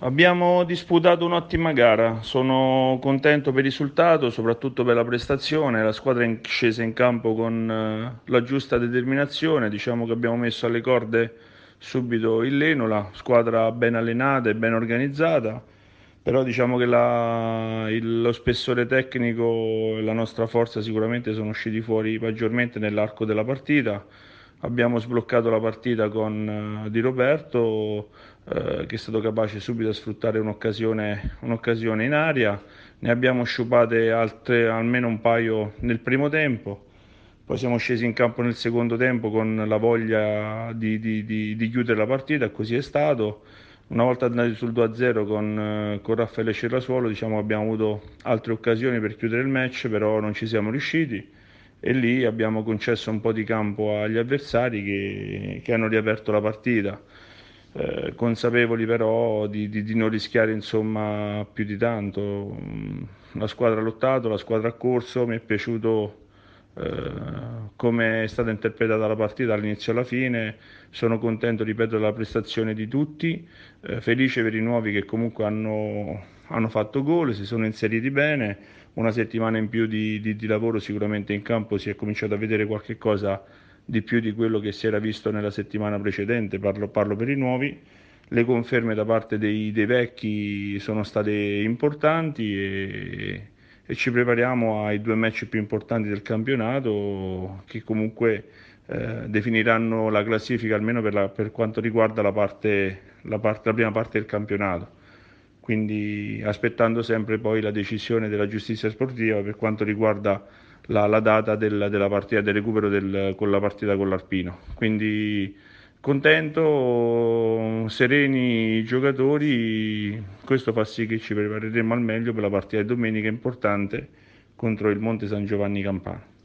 Abbiamo disputato un'ottima gara, sono contento per il risultato, soprattutto per la prestazione, la squadra è scesa in campo con eh, la giusta determinazione, diciamo che abbiamo messo alle corde subito il Lenola, squadra ben allenata e ben organizzata, però diciamo che la, il, lo spessore tecnico e la nostra forza sicuramente sono usciti fuori maggiormente nell'arco della partita abbiamo sbloccato la partita con eh, Di Roberto eh, che è stato capace subito a sfruttare un'occasione, un'occasione in aria, ne abbiamo sciupate altre, almeno un paio nel primo tempo, poi siamo scesi in campo nel secondo tempo con la voglia di, di, di, di chiudere la partita, così è stato. Una volta andati sul 2-0 con, eh, con Raffaele Cerrasuolo diciamo, abbiamo avuto altre occasioni per chiudere il match, però non ci siamo riusciti e lì abbiamo concesso un po' di campo agli avversari che, che hanno riaperto la partita, eh, consapevoli però di, di, di non rischiare insomma, più di tanto. La squadra ha lottato, la squadra ha corso, mi è piaciuto eh, come è stata interpretata la partita dall'inizio alla fine. Sono contento, ripeto, della prestazione di tutti, uh, felice per i nuovi che comunque hanno, hanno, fatto gol, si sono inseriti bene, una settimana in più di, di, di, lavoro sicuramente in campo si è cominciato a vedere qualche cosa di più di quello che si era visto nella settimana precedente, parlo, parlo per i nuovi. Le conferme da parte dei, dei vecchi sono state importanti e, e ci prepariamo ai due match più importanti del campionato che comunque eh, definiranno la classifica almeno per, la, per quanto riguarda la, parte, la, parte, la prima parte del campionato. Quindi aspettando sempre poi la decisione della giustizia sportiva per quanto riguarda la, la data del, della partita del recupero del, con la partita con l'Arpino. Quindi contento, sereni i giocatori, questo fa sì che ci prepareremo al meglio per la partita di domenica importante contro il Monte San Giovanni Campana.